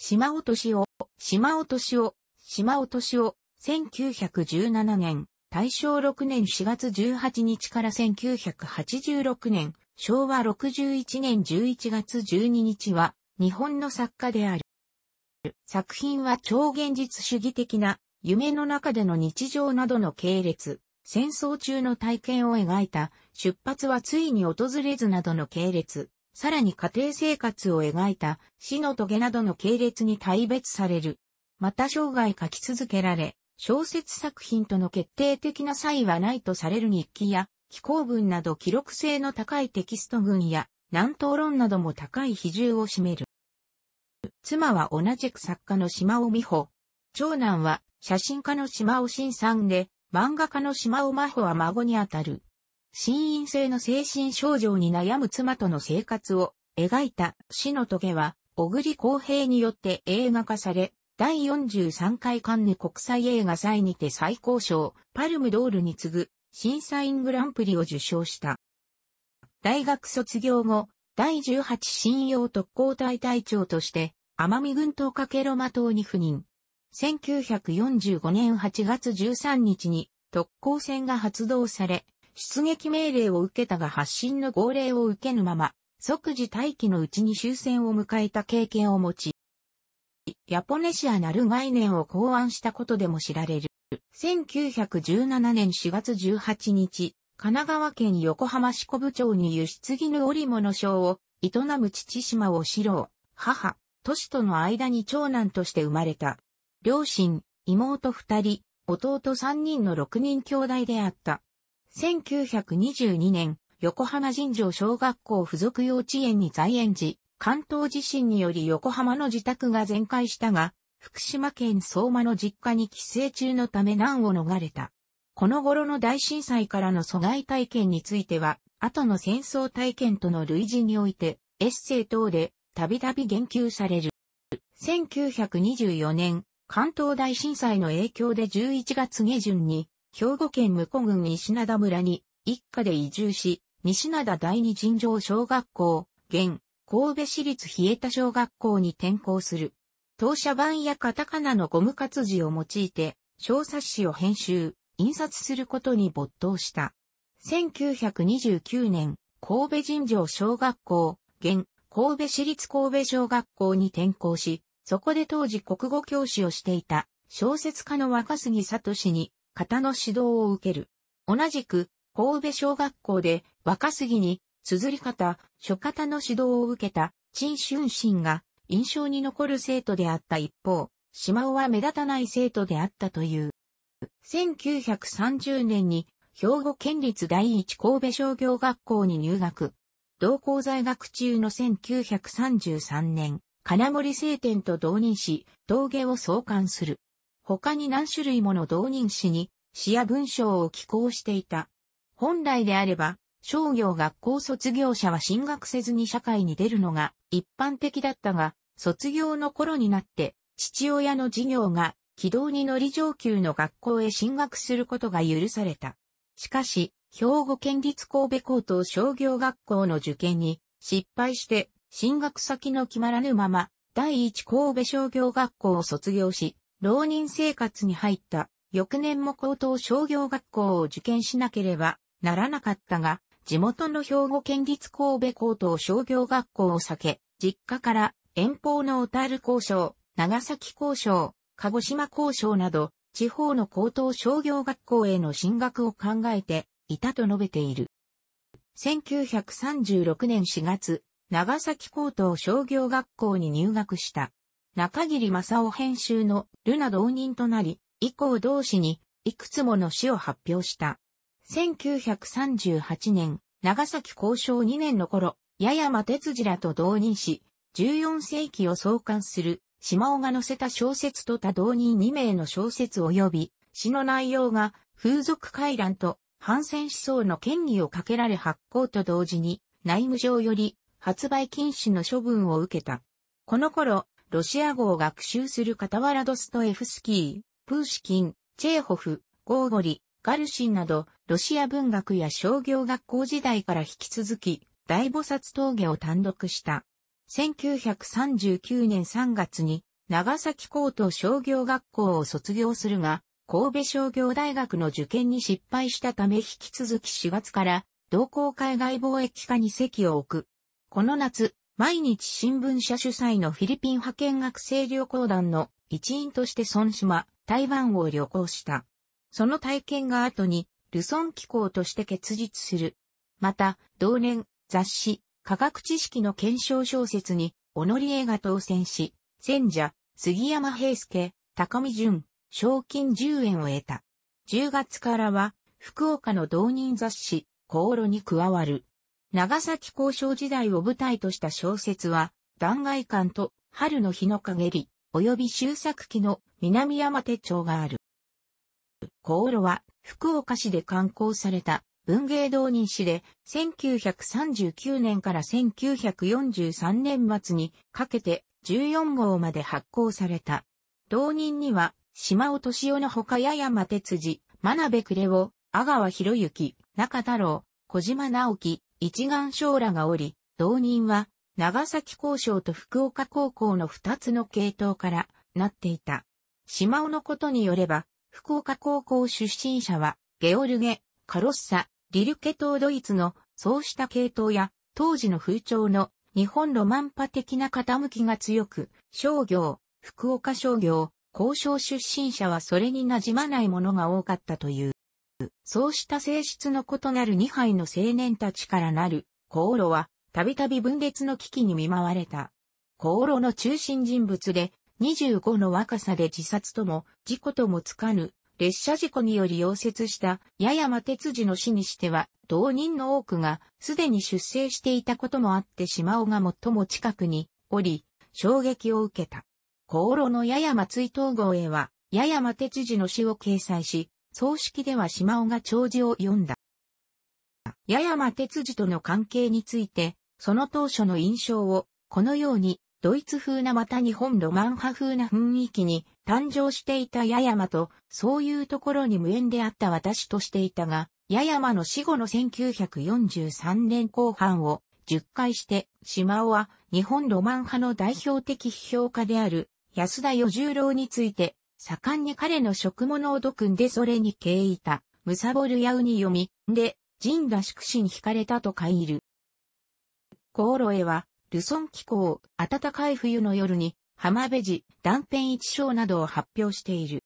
島落としを、島落としを、島落としを、1917年、大正6年4月18日から1986年、昭和61年11月12日は、日本の作家である。作品は超現実主義的な、夢の中での日常などの系列、戦争中の体験を描いた、出発はついに訪れずなどの系列、さらに家庭生活を描いた死の棘などの系列に大別される。また生涯書き続けられ、小説作品との決定的な差異はないとされる日記や、気行文など記録性の高いテキスト群や、南東論なども高い比重を占める。妻は同じく作家の島尾美穂。長男は写真家の島尾新さんで、漫画家の島尾真帆は孫にあたる。心因性の精神症状に悩む妻との生活を描いた死の棘は、小栗公平によって映画化され、第43回カンヌ国際映画祭にて最高賞、パルムドールに次ぐ審査員グランプリを受賞した。大学卒業後、第18信用特攻隊隊長として、奄美群島かけろま島に赴任。1945年8月13日に特攻戦が発動され、出撃命令を受けたが発信の号令を受けぬまま、即時待機のうちに終戦を迎えた経験を持ち、ヤポネシアなる概念を考案したことでも知られる。1917年4月18日、神奈川県横浜市小部町に輸出着ぬ織物商を営む父島を四郎、母、都市との間に長男として生まれた。両親、妹二人、弟三人の六人兄弟であった。1922年、横浜尋常小学校附属幼稚園に在園時、関東地震により横浜の自宅が全壊したが、福島県相馬の実家に帰省中のため難を逃れた。この頃の大震災からの疎外体験については、後の戦争体験との類似において、エッセイ等でたびたび言及される。1924年、関東大震災の影響で11月下旬に兵庫県向古郡西灘村に一家で移住し、西灘第二尋常小学校、現、神戸市立冷えた小学校に転校する。当社版やカタカナのゴム活字を用いて、小冊子を編集、印刷することに没頭した。1929年、神戸尋常小学校、現、神戸市立神戸小学校に転校し、そこで当時国語教師をしていた小説家の若杉聡に方の指導を受ける。同じく、神戸小学校で若杉に、綴り方、書方の指導を受けた陳春心が印象に残る生徒であった一方、島尾は目立たない生徒であったという。1930年に兵庫県立第一神戸商業学校に入学。同校在学中の1933年、金森聖典と同任し、峠を創刊する。他に何種類もの同人誌に詩や文章を寄稿していた。本来であれば、商業学校卒業者は進学せずに社会に出るのが一般的だったが、卒業の頃になって父親の事業が軌道に乗り上級の学校へ進学することが許された。しかし、兵庫県立神戸高等商業学校の受験に失敗して進学先の決まらぬまま第一神戸商業学校を卒業し、浪人生活に入った翌年も高等商業学校を受験しなければならなかったが、地元の兵庫県立神戸高等商業学校を避け、実家から遠方の小樽交渉、長崎交渉、鹿児島交渉など、地方の高等商業学校への進学を考えていたと述べている。1936年4月、長崎高等商業学校に入学した。中桐正夫編集のルナ同人となり、以降同氏にいくつもの詩を発表した。1938年、長崎交渉2年の頃、八山哲次らと同人し、14世紀を創刊する島尾が載せた小説と他同人2名の小説及び、詩の内容が風俗回覧と反戦思想の権利をかけられ発行と同時に内務上より発売禁止の処分を受けた。この頃、ロシア語を学習する傍らドストエフスキー、プーシキン、チェーホフ、ゴーゴリ、ガルシンなど、ロシア文学や商業学校時代から引き続き、大菩薩峠を単独した。1939年3月に、長崎高等商業学校を卒業するが、神戸商業大学の受験に失敗したため引き続き4月から、同校海外貿易課に席を置く。この夏、毎日新聞社主催のフィリピン派遣学生旅行団の一員として孫島、台湾を旅行した。その体験が後に、ルソン機構として結実する。また、同年、雑誌、科学知識の検証小説に、おのり絵が当選し、戦者、杉山平介、高見淳、賞金10円を得た。10月からは、福岡の同人雑誌、航路に加わる。長崎交渉時代を舞台とした小説は、断崖館と春の日の陰り、及び終作期の南山手町がある。航路は福岡市で刊行された文芸同人誌で1939年から1943年末にかけて14号まで発行された。同人には島尾敏夫のほか八山哲司、真鍋暮れを、阿川博之、中太郎、小島直樹、一眼将らがおり、同人は、長崎高校と福岡高校の二つの系統からなっていた。島尾のことによれば、福岡高校出身者は、ゲオルゲ、カロッサ、リルケ島ドイツの、そうした系統や、当時の風潮の、日本ロマンパ的な傾きが強く、商業、福岡商業、交渉出身者はそれに馴染まないものが多かったという。そうした性質の異なる2杯の青年たちからなる、コ炉は、たびたび分裂の危機に見舞われた。コ炉の中心人物で、25の若さで自殺とも、事故ともつかぬ、列車事故により溶接した、ややま哲次の死にしては、同人の多くが、すでに出生していたこともあって島尾が最も近くに、おり、衝撃を受けた。コ炉のややま追悼号へは、ややま哲次の死を掲載し、葬式では島尾が弔辞を読んだ。八山哲司との関係について、その当初の印象を、このように、ドイツ風なまた日本ロマン派風な雰囲気に誕生していた八山と、そういうところに無縁であった私としていたが、八山の死後の1943年後半を10回して、島尾は日本ロマン派の代表的批評家である安田与十郎について盛んに彼の食物を毒んでそれに敬いた、むさぼるやうに読み、で、神ら祝死に惹かれたと書いる。コーロエは、ルソン気候、暖かい冬の夜に、浜辺寺、断片一章などを発表している。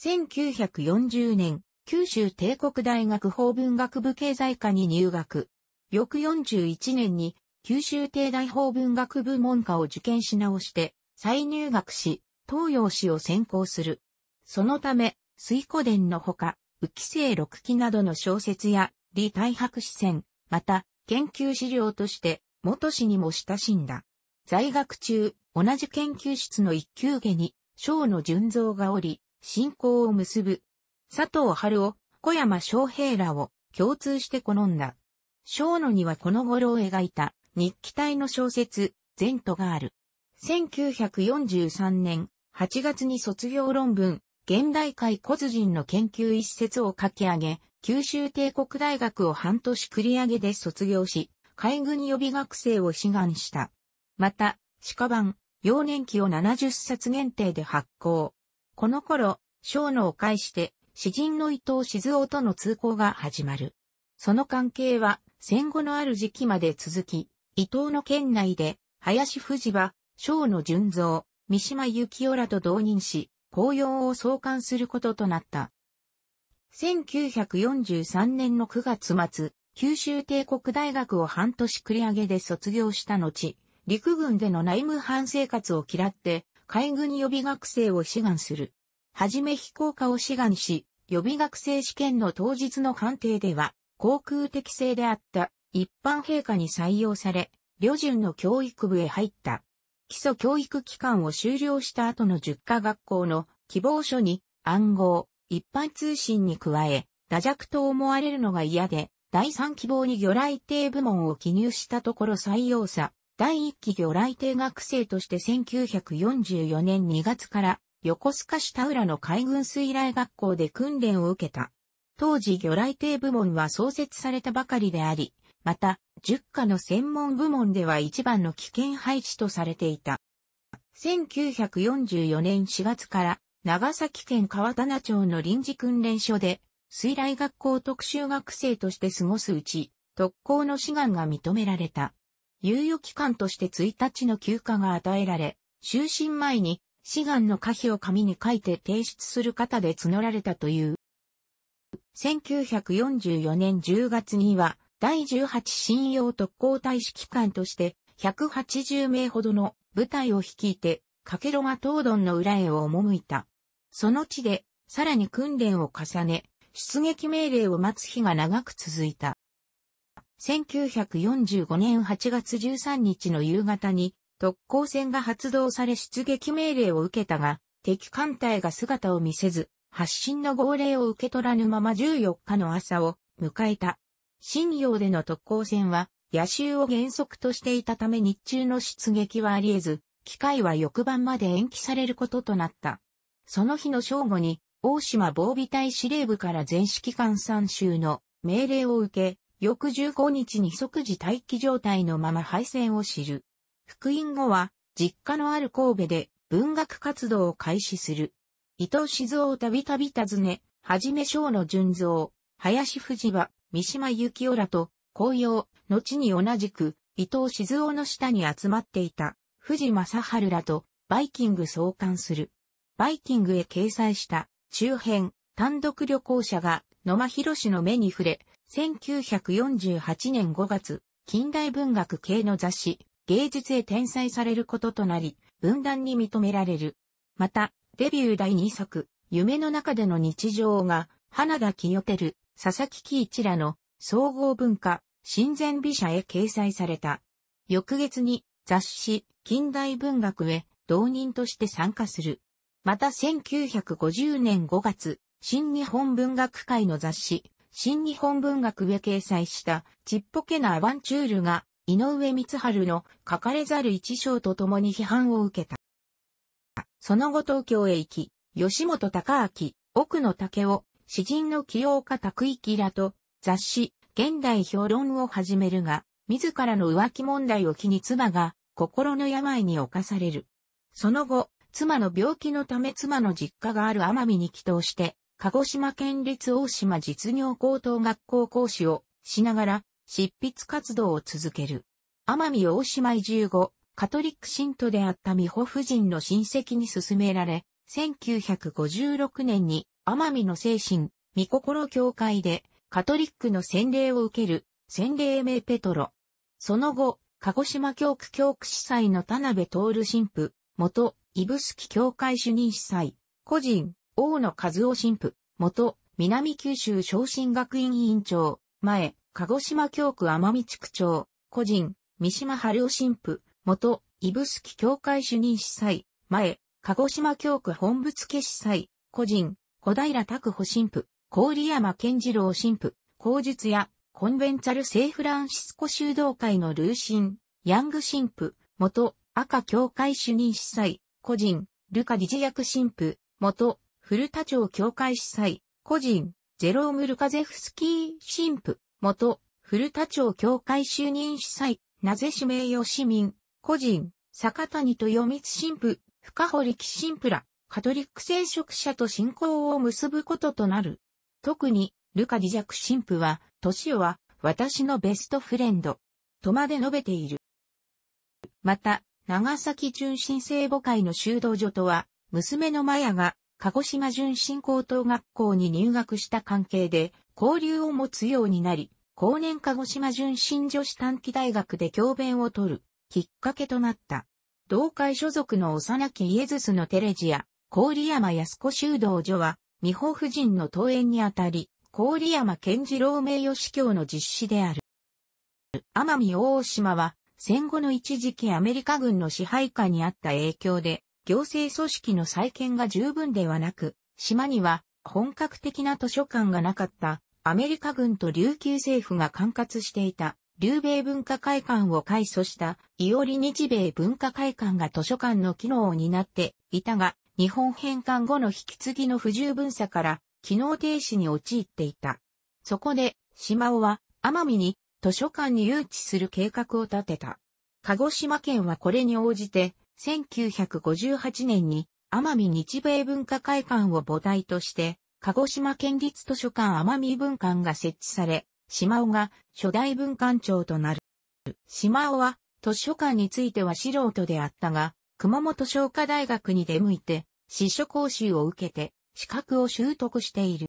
1940年、九州帝国大学法文学部経済科に入学。翌41年に、九州帝大法文学部門科を受験し直して、再入学し、東洋史を専攻する。そのため、水古伝のほか、浮世六記などの小説や、李太白史戦、また、研究資料として、元氏にも親しんだ。在学中、同じ研究室の一級下に、章の純造がおり、信仰を結ぶ。佐藤春夫、小山昌平らを共通して好んだ。章野にはこの頃を描いた日記体の小説、前途がある。1943年、8月に卒業論文、現代界骨人の研究一節を書き上げ、九州帝国大学を半年繰り上げで卒業し、海軍予備学生を志願した。また、鹿版、幼年期を70冊限定で発行。この頃、小野を介して、詩人の伊藤静夫との通行が始まる。その関係は、戦後のある時期まで続き、伊藤の県内で、林藤場、小野純造、三島由紀夫らと同任し、紅葉を創刊することとなった。1943年の9月末、九州帝国大学を半年繰り上げで卒業した後、陸軍での内務班生活を嫌って、海軍予備学生を志願する。はじめ飛行家を志願し、予備学生試験の当日の鑑定では、航空適正であった一般陛下に採用され、旅順の教育部へ入った。基礎教育機関を修了した後の10科学校の希望書に暗号、一般通信に加え、打弱と思われるのが嫌で、第3希望に魚雷艇部門を記入したところ採用さ、第1期魚雷艇学生として1944年2月から横須賀市田浦の海軍水雷学校で訓練を受けた。当時魚雷艇部門は創設されたばかりであり、また、10課の専門部門では一番の危険配置とされていた。1944年4月から長崎県川棚町の臨時訓練所で水雷学校特集学生として過ごすうち、特攻の志願が認められた。猶予期間として1日の休暇が与えられ、就寝前に志願の可否を紙に書いて提出する方で募られたという。1944年10月には、第18信用特攻隊指揮官として180名ほどの部隊を率いて、かけろが東ドンの裏へ赴いた。その地で、さらに訓練を重ね、出撃命令を待つ日が長く続いた。1945年8月13日の夕方に、特攻戦が発動され出撃命令を受けたが、敵艦隊が姿を見せず、発進の号令を受け取らぬまま14日の朝を迎えた。新洋での特攻戦は、夜襲を原則としていたため日中の出撃はあり得ず、機会は翌晩まで延期されることとなった。その日の正午に、大島防備隊司令部から全指揮官参集の命令を受け、翌15日に即時待機状態のまま敗戦を知る。復員後は、実家のある神戸で文学活動を開始する。伊藤静夫をたびたび訪ね、はじめ章の順蔵、林藤場、三島由紀夫らと、紅葉、後に同じく、伊藤静夫の下に集まっていた、藤正春らと、バイキング創刊する。バイキングへ掲載した、中編、単独旅行者が、野間博士の目に触れ、1948年5月、近代文学系の雑誌、芸術へ転載されることとなり、文壇に認められる。また、デビュー第2作、夢の中での日常が、花田清る。佐々木喜一らの総合文化、親善美社へ掲載された。翌月に雑誌近代文学へ同人として参加する。また1950年5月、新日本文学界の雑誌、新日本文学へ掲載したちっぽけなアバンチュールが井上光春の書かれざる一章と共に批判を受けた。その後東京へ行き、吉本隆明、奥野武夫、詩人の清岡拓一らと雑誌、現代評論を始めるが、自らの浮気問題を機に妻が心の病に侵される。その後、妻の病気のため妻の実家がある奄美に帰島して、鹿児島県立大島実業高等学校講師をしながら執筆活動を続ける。奄美大島移住後、カトリック信徒であった美穂夫人の親戚に勧められ、1956年に奄美の精神、御心教会で、カトリックの洗礼を受ける、洗礼名ペトロ。その後、鹿児島教区教区司祭の田辺徹神父、元、指宿教会主任司祭、個人、大野和夫神父、元、南九州昇進学院委員長、前、鹿児島教区奄美地区長、個人、三島春夫神父、元、指宿教会主任司祭、前、鹿児島教区本仏家司祭、個人、小平拓保神父、郡山健次郎神父、口述や、コンベンチャル聖フランシスコ修道会のルーシン、ヤング神父、元赤教会主任司祭、個人、ルカ理事役神父、元古田町教会司祭、個人、ゼローム・ルカゼフスキー神父、元古田町教会就任司祭、なぜ指名よ市民、個人、坂谷豊光神父、深堀木神父ら、カトリック聖職者と信仰を結ぶこととなる。特に、ルカ・ディジャク神父は、年シは、私のベストフレンド、とまで述べている。また、長崎純真聖母会の修道所とは、娘のマヤが、鹿児島純真高等学校に入学した関係で、交流を持つようになり、後年鹿児島純真女子短期大学で教鞭を取る、きっかけとなった。同会所属の幼きイエズスのテレジア、郡山靖子修道所は、美保夫人の登園にあたり、郡山健次郎名誉司教の実施である。奄美大島は、戦後の一時期アメリカ軍の支配下にあった影響で、行政組織の再建が十分ではなく、島には本格的な図書館がなかったアメリカ軍と琉球政府が管轄していた琉米文化会館を改組した伊織日米文化会館が図書館の機能を担っていたが、日本返還後の引き継ぎの不十分さから、機能停止に陥っていた。そこで、島尾は、奄美に、図書館に誘致する計画を立てた。鹿児島県はこれに応じて、1958年に、奄美日米文化会館を母体として、鹿児島県立図書館奄美文館が設置され、島尾が初代文館長となる。島尾は図書館については素人であったが、熊本商科大学に出向いて、司書講習を受けて、資格を習得している。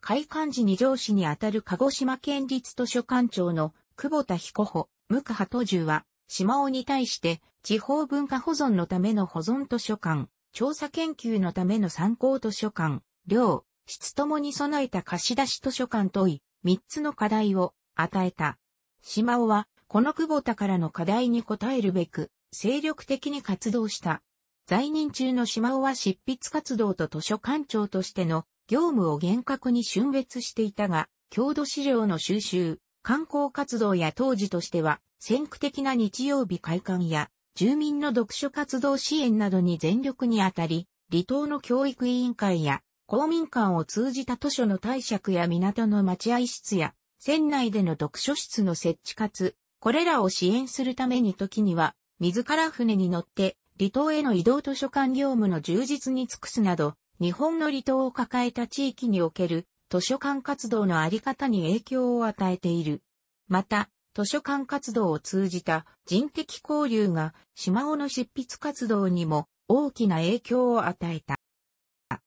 開館時に上司にあたる鹿児島県立図書館長の久保田彦穂、無葉。派都住は、島尾に対して地方文化保存のための保存図書館、調査研究のための参考図書館、両質ともに備えた貸し出し図書館とい、三つの課題を与えた。島尾は、この久保田からの課題に応えるべく、精力的に活動した。在任中の島尾は執筆活動と図書館長としての業務を厳格に峻別していたが、郷土資料の収集、観光活動や当時としては、先駆的な日曜日会館や、住民の読書活動支援などに全力にあたり、離島の教育委員会や、公民館を通じた図書の貸借や港の待合室や、船内での読書室の設置かつ、これらを支援するために時には、自ら船に乗って、離島への移動図書館業務の充実に尽くすなど、日本の離島を抱えた地域における図書館活動のあり方に影響を与えている。また、図書館活動を通じた人的交流が島尾の執筆活動にも大きな影響を与えた。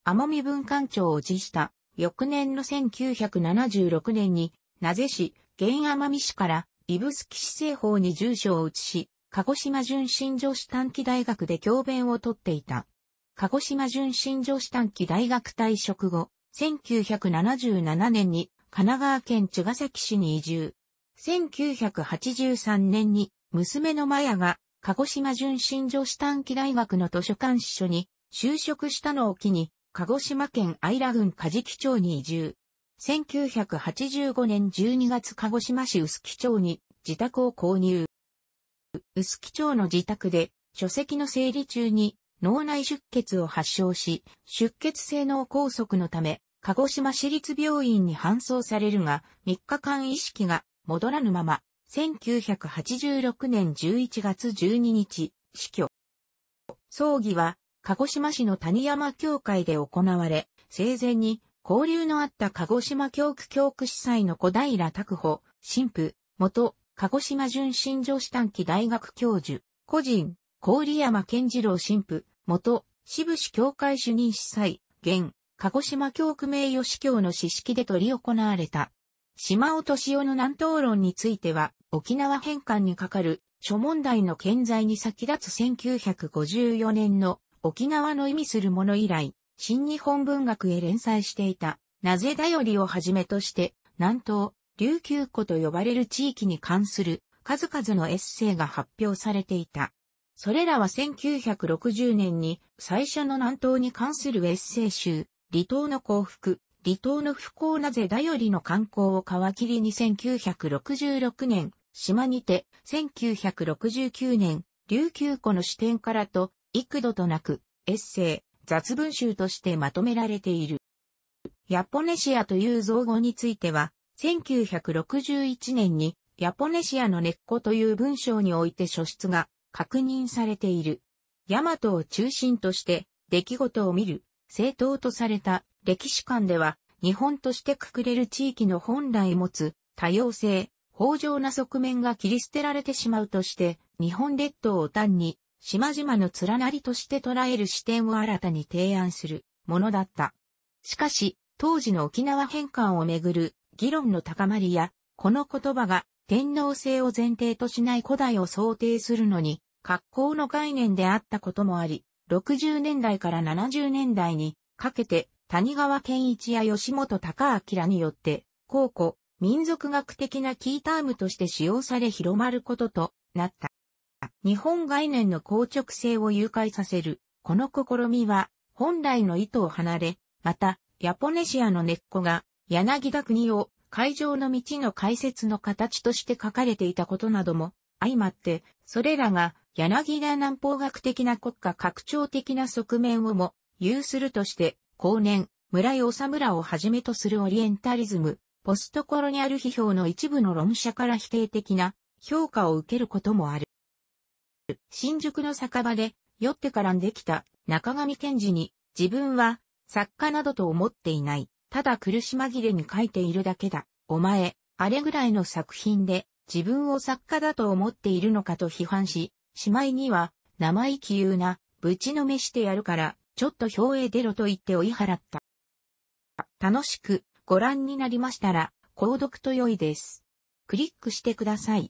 奄美文館長を辞した翌年の1976年に、名瀬市、現奄美市から指宿市政法に住所を移し、鹿児島純真女子短期大学で教鞭をとっていた。鹿児島純真女子短期大学退職後、1977年に神奈川県茅ヶ崎市に移住。1983年に娘のマヤが鹿児島純真女子短期大学の図書館支所に就職したのを機に、鹿児島県愛良郡梶木町に移住。1985年12月鹿児島市臼木町に自宅を購入。臼木町の自宅で、書籍の整理中に脳内出血を発症し、出血性脳梗塞のため、鹿児島市立病院に搬送されるが、3日間意識が戻らぬまま、1986年11月12日、死去。葬儀は、鹿児島市の谷山教会で行われ、生前に交流のあった鹿児島教区教区司祭の小平拓保、神父、元鹿児島純信女子短期大学教授、個人、郡山健次郎神父、元、支部市教会主任司祭、現、鹿児島教区名誉司教の詩式で執り行われた。島尾敏夫の南東論については、沖縄返還にかかる諸問題の健在に先立つ1954年の沖縄の意味するもの以来、新日本文学へ連載していた、なぜだよりをはじめとして、南東、琉球湖と呼ばれる地域に関する数々のエッセイが発表されていた。それらは1960年に最初の南東に関するエッセイ集、離島の幸福、離島の不幸なぜだよりの観光を皮切りに1966年、島にて、1969年、琉球湖の視点からと、幾度となく、エッセイ、雑文集としてまとめられている。ヤポネシアという造語については、1961年にヤポネシアの根っこという文章において書出が確認されている。ヤマトを中心として出来事を見る、正当とされた歴史観では日本としてくくれる地域の本来持つ多様性、豊穣な側面が切り捨てられてしまうとして日本列島を単に島々の連なりとして捉える視点を新たに提案するものだった。しかし、当時の沖縄返還をめぐる議論の高まりや、この言葉が天皇制を前提としない古代を想定するのに、格好の概念であったこともあり、60年代から70年代にかけて谷川健一や吉本隆明によって、考古、民族学的なキータームとして使用され広まることとなった。日本概念の硬直性を誘拐させる、この試みは、本来の意図を離れ、また、ヤポネシアの根っこが、柳田国を会場の道の解説の形として書かれていたことなども相まって、それらが柳田南方学的な国家拡張的な側面をも有するとして、後年、村井治村をはじめとするオリエンタリズム、ポストコロニアル批評の一部の論者から否定的な評価を受けることもある。新宿の酒場で酔ってからんできた中上賢治に自分は作家などと思っていない。ただ苦し紛れに書いているだけだ。お前、あれぐらいの作品で自分を作家だと思っているのかと批判し、しまいには生意気言うな、ぶちのめしてやるから、ちょっと表へ出ろと言って追い払った。楽しくご覧になりましたら、購読と良いです。クリックしてください。